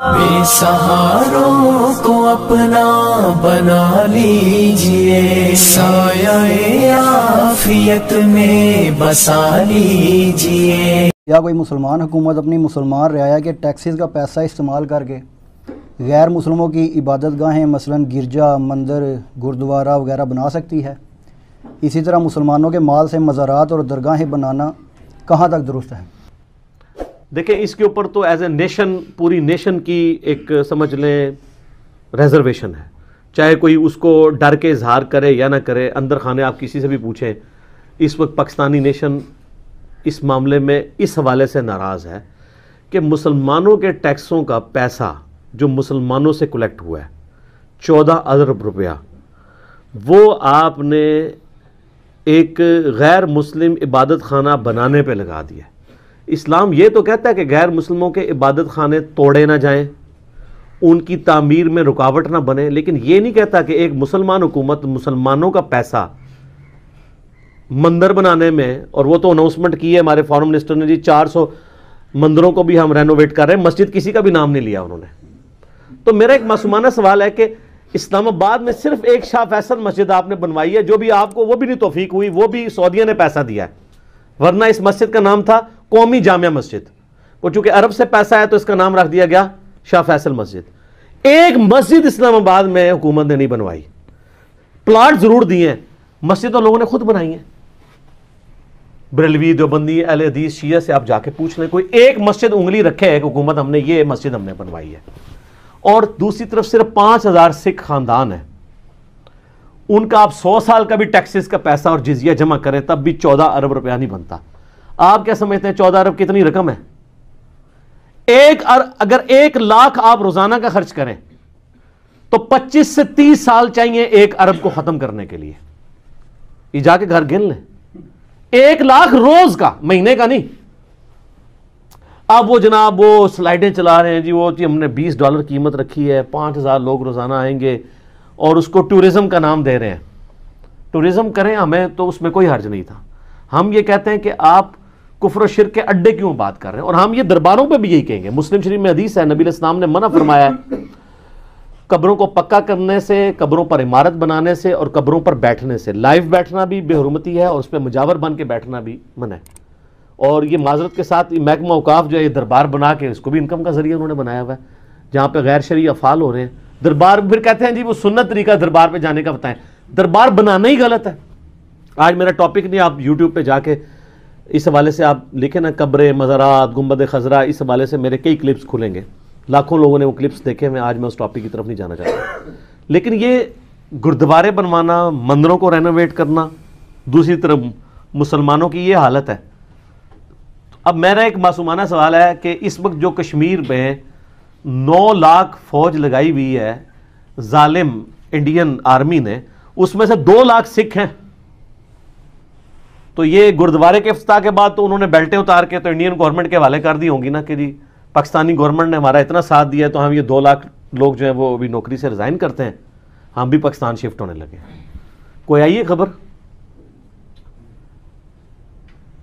बेसहारों को अपना बना लीजिए सायाफियत में बसा लीजिए या कोई मुसलमान हुकूमत अपनी मुसलमान रियाया के टैक्सेस का पैसा इस्तेमाल करके गैर मुसलमों की इबादत गाहें मसलन गिरजा मंदिर गुरुद्वारा वगैरह बना सकती है इसी तरह मुसलमानों के माल से मज़ारात और दरगाहें बनाना कहाँ तक दुरुस्त है देखें इसके ऊपर तो एज ए नेशन पूरी नेशन की एक समझ लें रिजर्वेशन है चाहे कोई उसको डर के इजहार करे या ना करे अंदर खाने आप किसी से भी पूछें इस वक्त पाकिस्तानी नेशन इस मामले में इस हवाले से नाराज़ है कि मुसलमानों के टैक्सों का पैसा जो मुसलमानों से कलेक्ट हुआ है चौदह अरब रुपया वो आपने एक गैर मुस्लिम इबादत खाना बनाने पे लगा दिया इस्लाम ये तो कहता है कि गैर मुसलमों के इबादत खाने तोड़े ना जाएं उनकी तामीर में रुकावट ना बने लेकिन ये नहीं कहता कि एक मुसलमान हुकूमत मुसलमानों का पैसा मंदिर बनाने में और वो तो अनाउंसमेंट की है हमारे फॉरन मिनिस्टर ने जी 400 मंदिरों को भी हम रेनोवेट कर रहे हैं मस्जिद किसी का भी नाम नहीं लिया उन्होंने तो मेरा एक मासूमाना सवाल है कि इस्लामाबाद में सिर्फ एक शाह फैसल मस्जिद आपने बनवाई है जो भी आपको वो भी नहीं तोफीक हुई वो भी सऊदिया ने पैसा दिया है वरना इस मस्जिद का नाम था कौमी जामिया मस्जिद वो चूंकि अरब से पैसा आया तो इसका नाम रख दिया गया शाह फैसल मस्जिद एक मस्जिद इस्लामाबाद में हुकूमत ने नहीं बनवाई प्लाट जरूर दिए हैं मस्जिद तो लोगों ने खुद बनाई है बिरलवी दोबंदी अल अदीस शिया से आप जाके पूछ लें कोई एक मस्जिद उंगली रखे है कि हुकूमत हमने ये मस्जिद हमने बनवाई है और दूसरी तरफ सिर्फ पांच हज़ार सिख खानदान है उनका आप सौ साल का भी टैक्सेस का पैसा और जिजिया जमा करें तब भी चौदह अरब रुपया नहीं बनता आप क्या समझते हैं चौदह अरब कितनी रकम है एक अर, अगर एक लाख आप रोजाना का खर्च करें तो 25 से 30 साल चाहिए एक अरब को खत्म करने के लिए जाके घर गिन लें एक लाख रोज का महीने का नहीं अब वो जनाब वो स्लाइडें चला रहे हैं जी वो जी हमने 20 डॉलर कीमत रखी है पांच हजार लोग रोजाना आएंगे और उसको टूरिज्म का नाम दे रहे हैं टूरिज्म करें हमें तो उसमें कोई हर्ज नहीं था हम ये कहते हैं कि आप कुफर शिर के अड्डे क्यों बात कर रहे हैं और हम ये दरबारों पे भी यही कहेंगे मुस्लिम शरीफ में हदीस है नबी इस्लाम ने मना फरमाया कब्रों को पक्का करने से कब्रों पर इमारत बनाने से और कब्रों पर बैठने से लाइव बैठना भी बेहरमती है और उस पर मुजावर बन के बैठना भी मना है और ये माजरत के साथ महकमा अवकाफ जो है ये दरबार बना के इसको भी इनकम का जरिया उन्होंने बनाया हुआ है जहाँ पर गैर शरी अफाल हो रहे हैं दरबार फिर कहते हैं जी वो सुन्नत तरीका दरबार पे जाने का बताएं दरबार बनाना ही गलत है आज मेरा टॉपिक नहीं आप यूट्यूब पे जाके इस हवाले से आप लिखे ना कब्रे मज़ारात गुम्बद खजरा इस हवाले से मेरे कई क्लिप्स खुलेंगे लाखों लोगों ने वो क्लिप्स देखे हैं आज मैं उस टॉपिक की तरफ नहीं जाना चाहता लेकिन ये गुरुद्वारे बनवाना मंदिरों को रेनोवेट करना दूसरी तरफ मुसलमानों की ये हालत है अब मेरा एक मासूमाना सवाल है कि इस वक्त जो कश्मीर में नौ लाख फौज लगाई हुई है जालिम इंडियन आर्मी ने उसमें से दो लाख सिख हैं तो ये गुरुद्वारे के अफ्ताह के बाद तो उन्होंने बेल्टें उतार के तो इंडियन गवर्नमेंट के हवाले कर दी होंगी ना कि जी पाकिस्तानी गवर्नमेंट ने हमारा इतना साथ दिया तो हम ये दो लाख लोग जो हैं वो अभी नौकरी से रिज़ाइन करते हैं हम भी पाकिस्तान शिफ्ट होने लगे कोई आई है खबर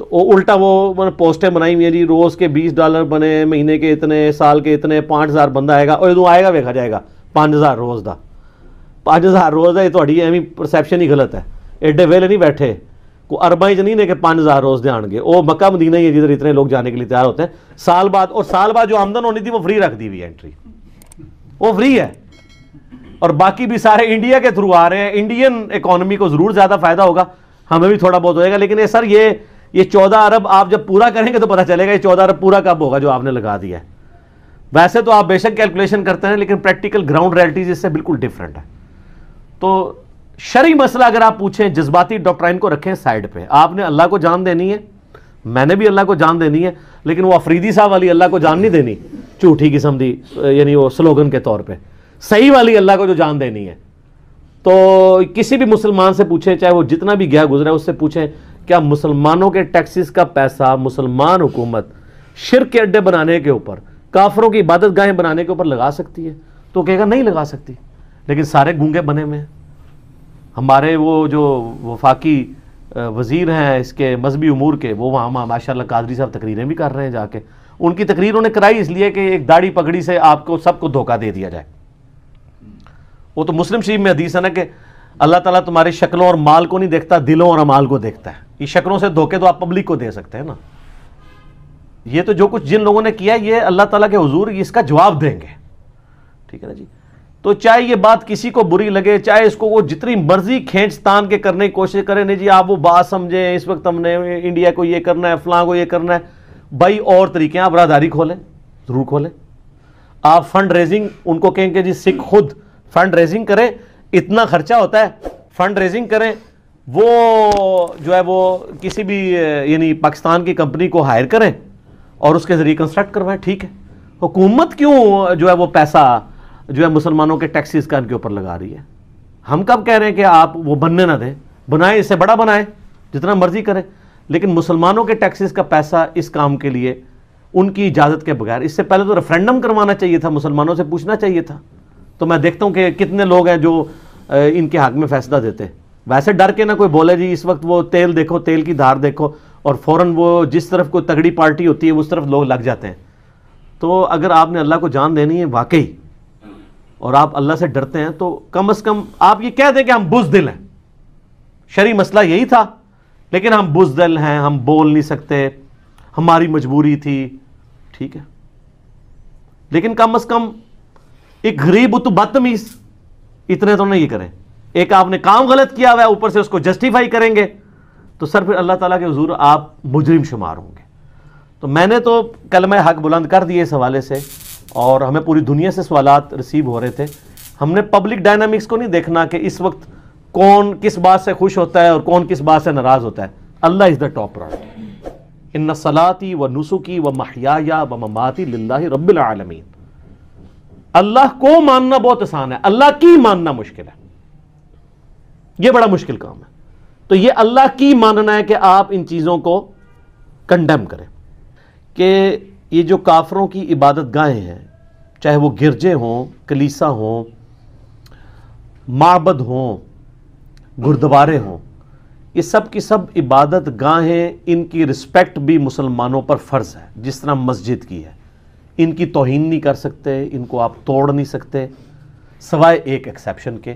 तो उल्टा वो मैंने पोस्टें बनाई हुई जी रोज़ के बीस डॉलर बने महीने के इतने साल के इतने पाँच हज़ार बंदा आएगा और जो तो आएगा वेखा जाएगा पाँच हज़ार रोज़ का पाँच हज़ार रोज़ है थोड़ी एवं परसैप्शन ही गलत है एडे वेले नहीं बैठे को अरबा च नहीं ने कि पाँच हज़ार रोज़ दे आएंगे वो मक्का मदीना ही है जिधर इतने लोग जाने के लिए तैयार होते हैं साल बाद और साल बाद जो आमदन होनी थी वो फ्री रख दी हुई एंट्री वो फ्री है और बाकी भी सारे इंडिया के थ्रू आ रहे हैं इंडियन इकोनॉमी को ज़रूर ज़्यादा फ़ायदा होगा हमें भी थोड़ा बहुत होएगा लेकिन ये सर ये ये चौदह अरब आप जब पूरा करेंगे तो पता चलेगा ये चौदह अरब पूरा कब होगा जो आपने लगा दिया है वैसे तो आप बेशक कैलकुलेशन करते हैं लेकिन प्रैक्टिकल ग्राउंड रियलिटीज इससे बिल्कुल डिफरेंट है तो शरी मसला अगर आप पूछें जज्बाती डॉक्ट्राइन को रखें साइड पे आपने अल्लाह को जान देनी है मैंने भी अल्लाह को जान देनी है लेकिन वो अफरीदी साहब वाली अल्लाह को जान नहीं देनी झूठी किस्म दी यानी वो स्लोगन के तौर पे सही वाली अल्लाह को जो जान देनी है तो किसी भी मुसलमान से पूछें चाहे वो जितना भी गया गुजरा उससे पूछें क्या मुसलमानों के टैक्सेस का पैसा मुसलमान हुकूमत शिर के अड्डे बनाने के ऊपर काफरों की इबादत गाहें बनाने के ऊपर लगा सकती है तो कहेगा नहीं लगा सकती लेकिन सारे गूंगे बने हुए हैं हमारे वो जो वफाकी वज़ीर हैं इसके मजहबी उमूर के वो वहाँ माशा कादरी साहब तकरीरें भी कर रहे हैं जाके उनकी तकरीर उन्हें कराई इसलिए कि एक दाढ़ी पगड़ी से आपको सबको धोखा दे दिया जाए वो तो मुस्लिम शरीफ में हदीस है ना कि अल्लाह ताला तुम्हारी शक्लों और माल को नहीं देखता दिलों और अमाल को देखता है ये शक्लों से धोखे तो आप पब्लिक को दे सकते हैं ना ये तो जो कुछ जिन लोगों ने किया ये अल्लाह ताला के हुजूर इसका जवाब देंगे ठीक है ना जी तो चाहे ये बात किसी को बुरी लगे चाहे इसको वो जितनी मर्जी खींच तान के करने की कोशिश करें नहीं जी आप वो बात समझें इस वक्त हमने इंडिया को ये करना है फलां को ये करना है भाई और तरीके आप राहदारी खोलें ज़रूर खोलें आप फंड रेजिंग उनको कहेंगे जी सिख खुद फंड रेजिंग करें इतना खर्चा होता है फंड रेजिंग करें वो जो है वो किसी भी यानी पाकिस्तान की कंपनी को हायर करें और उसके ज़रिए कंस्ट्रक्ट करवाएं ठीक है हुकूमत क्यों जो है वो पैसा जो है मुसलमानों के टैक्सीज का इनके ऊपर लगा रही है हम कब कह रहे हैं कि आप वो बनने ना दें बनाएं इससे बड़ा बनाएं जितना मर्जी करें लेकिन मुसलमानों के टैक्सीज का पैसा इस काम के लिए उनकी इजाज़त के बगैर इससे पहले तो रेफरेंडम करवाना चाहिए था मुसलमानों से पूछना चाहिए था तो मैं देखता हूँ कि कितने लोग हैं जो इनके हक में फैसला देते हैं वैसे डर के ना कोई बोले जी इस वक्त वो तेल देखो तेल की धार देखो और फ़ौरन वो जिस तरफ कोई तगड़ी पार्टी होती है उस तरफ लोग लग जाते हैं तो अगर आपने अल्लाह को जान देनी है वाकई और आप अल्लाह से डरते हैं तो कम अज़ कम आप ये कह दें कि हम बुजदिल हैं शरी मसला यही था लेकिन हम बुजदिल हैं हम बोल नहीं सकते हमारी मजबूरी थी ठीक है लेकिन कम अज़ कम एक गरीब तो बदतमीज़ इतने तो नहीं करें एक आपने काम गलत किया हुआ है ऊपर से उसको जस्टिफाई करेंगे तो सर फिर अल्लाह ताला के हजूर आप मुजरिम शुमार होंगे तो मैंने तो कल मैं हक बुलंद कर दिए इस हवाले से और हमें पूरी दुनिया से सवाल रिसीव हो रहे थे हमने पब्लिक डायनामिक्स को नहीं देखना कि इस वक्त कौन किस बात से खुश होता है और कौन किस बात से नाराज़ होता है Allah is the top priority in सलाती व नुसुकी व महिया व ममाती लाला रबालमीन अल्लाह को मानना बहुत आसान है अल्लाह की मानना मुश्किल है ये बड़ा मुश्किल काम है तो ये अल्लाह की मानना है कि आप इन चीज़ों को कंडेम करें कि ये जो काफरों की इबादत गाहें हैं चाहे वो गिरजे हों कलीसा हों माबद हों गुरुद्वारे हों ये सब की सब इबादत गाहें इनकी रिस्पेक्ट भी मुसलमानों पर फ़र्ज़ है जिस तरह मस्जिद की है इनकी तोहन नहीं कर सकते इनको आप तोड़ नहीं सकते सवाए एक एक्सेप्शन के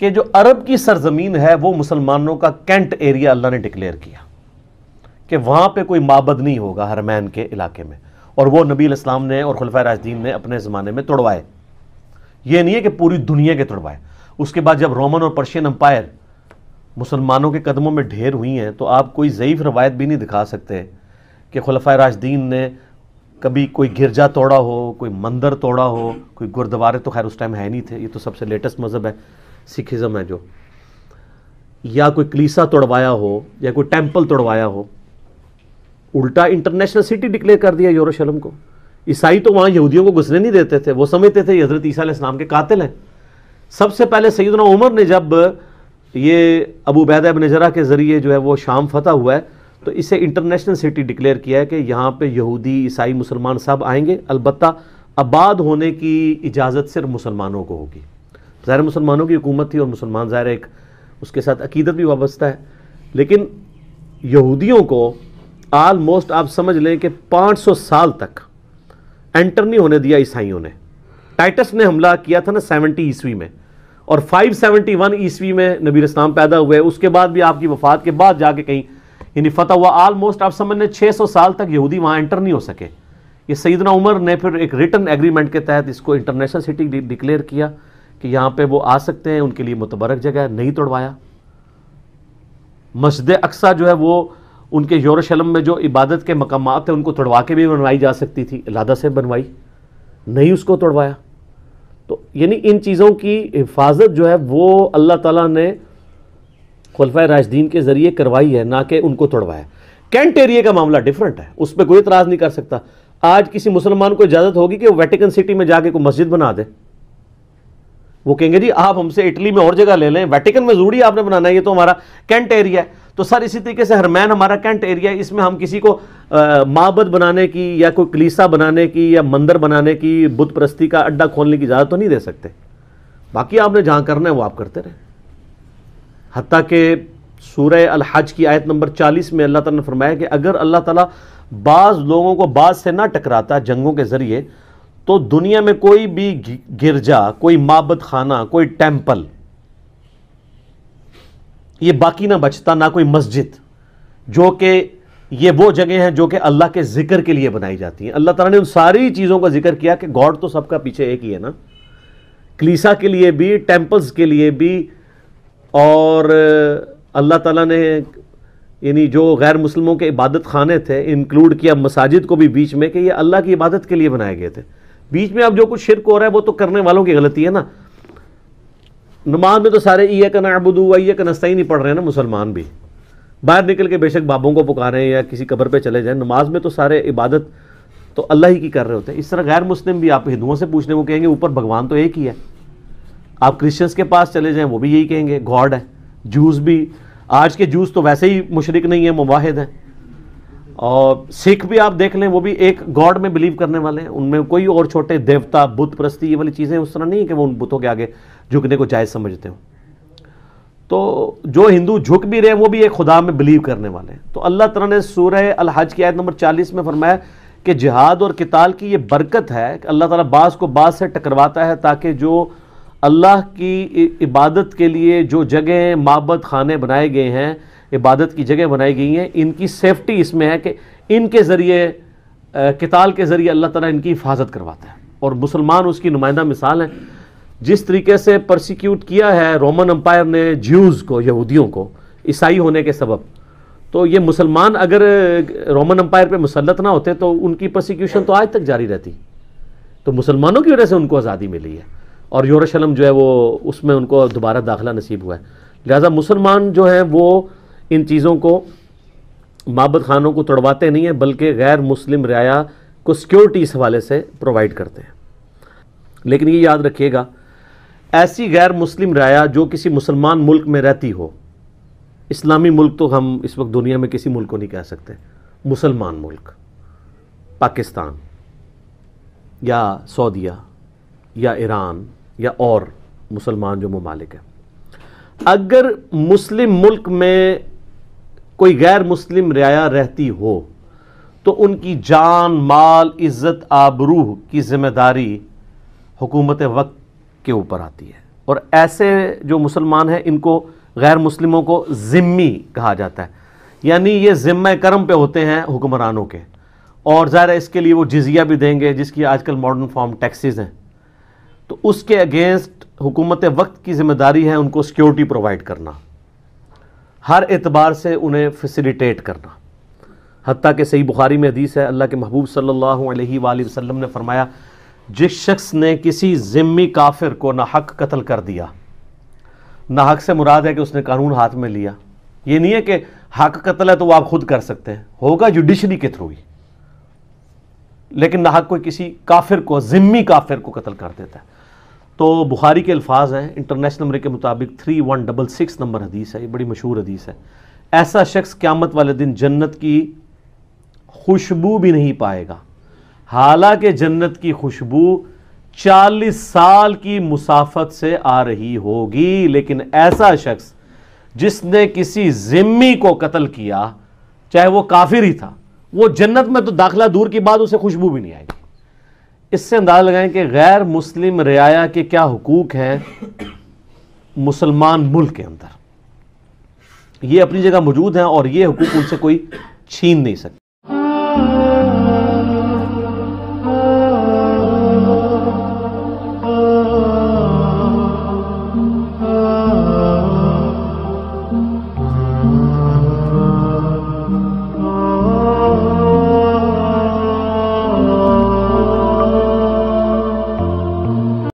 कि जो अरब की सरजमीन है वो मुसलमानों का कैंट एरिया अल्लाह ने डिक्लेयर किया कि वहां पे कोई माबद नहीं होगा हरमैन के इलाके में और वो नबी इस्लाम ने और खुलफा राजदीन ने अपने ज़माने में तोड़वाए ये नहीं है कि पूरी दुनिया के तोड़वाए उसके बाद जब रोमन और पर्शियन अंपायर मुसलमानों के कदमों में ढेर हुई हैं तो आप कोई ज़यीफ़ रवायत भी नहीं दिखा सकते कि खलफा राजदीन ने कभी कोई गिरजा तोड़ा हो कोई मंदिर तोड़ा हो कोई गुरुद्वारे तो खैर उस टाइम है नहीं थे ये तो सबसे लेटेस्ट मज़हब है सिखिज़म है जो या कोई कलीसा तोड़वाया हो या कोई टेम्पल तोड़वाया हो उल्टा इंटरनेशनल सिटी डिक्लेयर कर दिया यरूशलेम को ईसाई तो वहाँ यहूदियों को घुसने नहीं देते थे वो समझते थे हज़रत ईसा इस्लाम के कातिल हैं सबसे पहले सैदना उमर ने जब ये अबू बैद नजरा के ज़रिए जो है वो शाम फतह हुआ है तो इसे इंटरनेशनल सिटी डिक्लेयर किया है कि यहाँ पे यहूदी ईसाई मुसलमान सब आएंगे अलबत्त आबाद होने की इजाज़त सिर्फ मुसलमानों को होगी ज़ाहिर मुसलमानों की हुकूमत थी और मुसलमान ज़ाहिर एक उसके साथ अकीदत भी वाबस्ता है लेकिन यहूदियों को आलमोस्ट आप समझ लें कि 500 साल तक एंटर नहीं होने दिया ईसाइयों ने टाइटस ने हमला किया था ना 70 ईस्वी में और 571 ईस्वी में नबी इस्लाम पैदा हुए उसके बाद भी आपकी वफात के बाद जाके कहीं यानी फतह हुआ आलमोस्ट आप समझ लें सौ साल तक यहूदी वहाँ एंटर नहीं हो सके ये सईदना उमर ने फिर एक रिटर्न एग्रीमेंट के तहत इसको इंटरनेशनल सिटी डिक्लेयर किया कि यहाँ पे वो आ सकते हैं उनके लिए मुतबरक जगह है नहीं तोड़वाया मस्जिद अक्सा जो है वो उनके यरूशलेम में जो इबादत के मकाम थे उनको तोड़वा के भी बनवाई जा सकती थी लादा से बनवाई नहीं उसको तोड़वाया तो यानी इन चीज़ों की हिफाजत जो है वो अल्लाह ताला ने खलफा राजदीन के ज़रिए करवाई है ना कि उनको तोड़वाया कैंट एरिए का मामला डिफरेंट है उस पर कोई इतराज़ नहीं कर सकता आज किसी मुसलमान को इजाज़त होगी कि वो वेटिकन सिटी में जाके कोई मस्जिद बना दे वो कहेंगे जी आप हमसे इटली में और जगह ले लें वेटिकन में जरूरी आपने बनाना है ये तो हमारा कैंट एरिया है तो सर इसी तरीके से हरमैन हमारा कैंट एरिया है इसमें हम किसी को महाबद बनाने की या कोई कलीसा बनाने की या मंदिर बनाने की बुद्ध प्रस्ती का अड्डा खोलने की इजाज़त तो नहीं दे सकते बाकी आपने जहाँ करना है वो आप करते रहे हती कि सूर्य अलहज की आयत नंबर चालीस में अल्लाह तरमाया ने फरमाया कि अगर अल्लाह तला बाज़ लोगों को बाज से ना टकराता जंगों के ज़रिए तो दुनिया में कोई भी गिरजा कोई माबद खाना कोई टेम्पल ये बाकी ना बचता ना कोई मस्जिद जो कि ये वो जगह हैं जो कि अल्लाह के ज़िक्र के लिए बनाई जाती हैं अल्लाह ताला ने उन सारी चीज़ों का जिक्र किया कि गॉड तो सबका पीछे एक ही है ना कलीसा के लिए भी टेम्पल्स के लिए भी और अल्लाह ताला ने यानी जो गैर मुसलमों के इबादत खाने थे इंक्लूड किया मसाजिद को भी बीच में कि ये अल्लाह की इबादत के लिए बनाए गए थे बीच में अब जो कुछ शिरक हो रहा है वो तो करने वालों की गलती है ना नमाज में तो सारे ये कन नाबुदू ईया ये नस्ता ही नहीं पढ़ रहे हैं ना मुसलमान भी बाहर निकल के बेशक बाबों को पुकारें या किसी कब्र पे चले जाएं नमाज में तो सारे इबादत तो अल्लाह ही की कर रहे होते हैं इस तरह गैर मुस्लिम भी आप हिंदुओं से पूछने को कहेंगे ऊपर भगवान तो एक ही है आप क्रिश्चियंस के पास चले जाएं वो भी यही कहेंगे गॉड है जूस भी आज के जूस तो वैसे ही मुशरक नहीं है मुवाहिद हैं और सिख भी आप देख लें वो भी एक गॉड में बिलीव करने वाले हैं उनमें कोई और छोटे देवता बुत प्रस्ती ये वाली चीज़ें उस तरह नहीं है कि वो उन बुतों के आगे झुकने को जायज़ समझते हो तो जो हिंदू झुक भी रहे वो भी एक खुदा में बिलीव करने वाले हैं तो अल्लाह तला ने सूरह अलहज की आयत नंबर चालीस में फरमाया कि जिहाद और किताल की ये बरकत है कि अल्लाह ताला बास को बास से टकरवाता है ताकि जो अल्लाह की इबादत के लिए जो जगह माबद खाने बनाए गए हैं इबादत की जगह बनाई गई हैं इनकी सेफ्टी इसमें है कि इनके ज़रिए किताल के ज़रिए अल्लाह ताला इनकी हिफाजत करवाता है और मुसलमान उसकी नुमाइंदा मिसाल है जिस तरीके से प्रोसिक्यूट किया है रोमन अम्पायर ने ज्यूज़ को यहूदियों को ईसाई होने के सबब तो ये मुसलमान अगर रोमन अम्पायर पर मुसलत ना होते तो उनकी प्रोसिक्यूशन तो आज तक जारी रहती तो मुसलमानों की वजह से उनको आज़ादी मिली है और यूरोशलम जो है वो उसमें उनको दोबारा दाखिला नसीब हुआ है लिहाजा मुसलमान जो हैं वो इन चीज़ों को माबद खानों को तोड़वाते नहीं हैं बल्कि गैर मुस्लिम रियाया को सिक्योरिटी इस हवाले से प्रोवाइड करते हैं लेकिन ये याद रखिएगा ऐसी गैर मुस्लिम राया जो किसी मुसलमान मुल्क में रहती हो इस्लामी मुल्क तो हम इस वक्त दुनिया में किसी मुल्क को नहीं कह सकते मुसलमान मुल्क पाकिस्तान या सऊदिया या ईरान या और मुसलमान जो ममालिक हैं अगर मुस्लिम मुल्क में कोई गैर मुस्लिम रियाया रहती हो तो उनकी जान माल इज़्ज़त आबरू की जिम्मेदारी हुकूमत वक्त के ऊपर आती है और ऐसे जो मुसलमान हैं इनको गैर मुस्लिमों को ज़िम्मी कहा जाता है यानी ये ज़िम्मे करम पे होते हैं हुक्मरानों के और ज़ाहिर है इसके लिए वो जजिया भी देंगे जिसकी आजकल मॉडर्न फॉर्म टैक्सेस हैं तो उसके अगेंस्ट हुकूमत वक्त की जिम्मेदारी है उनको सिक्योरिटी प्रोवाइड करना हर एतबार से उन्हें फैसिलिटेट करना हती के सही बुखारी में हदीस है अल्लाह के महबूब सल्लल्लाहु अलैहि वसल्लम ने फरमाया जिस शख्स ने किसी ज़िम्मी काफिर को नाहक कत्ल कर दिया नाहक से मुराद है कि उसने कानून हाथ में लिया ये नहीं है कि हक कत्ल है तो वो आप खुद कर सकते हैं होगा जुडिशरी के थ्रू ही लेकिन नाहक कोई किसी काफिर को ज़िम्मी काफिर को कत्ल कर देता है तो बुखारी के अल्फाज हैं इंटरनेशनल नंबर के मुताबिक three one double six number हदीस है ये बड़ी मशहूर हदीस है ऐसा शख्स क्यामत वाले दिन जन्नत की खुशबू भी नहीं पाएगा हालांकि जन्नत की खुशबू चालीस साल की मुसाफत से आ रही होगी लेकिन ऐसा शख्स जिसने किसी जिम्मी को कत्ल किया चाहे वो काफिर ही था वो जन्नत में तो दाखिला दूर की बात उसे खुशबू भी नहीं आएगी इससे अंदाजा लगाएं कि गैर मुस्लिम रियाया के क्या हकूक़ हैं मुसलमान मुल्क के अंदर ये अपनी जगह मौजूद हैं और ये हकूक़ उनसे कोई छीन नहीं सकता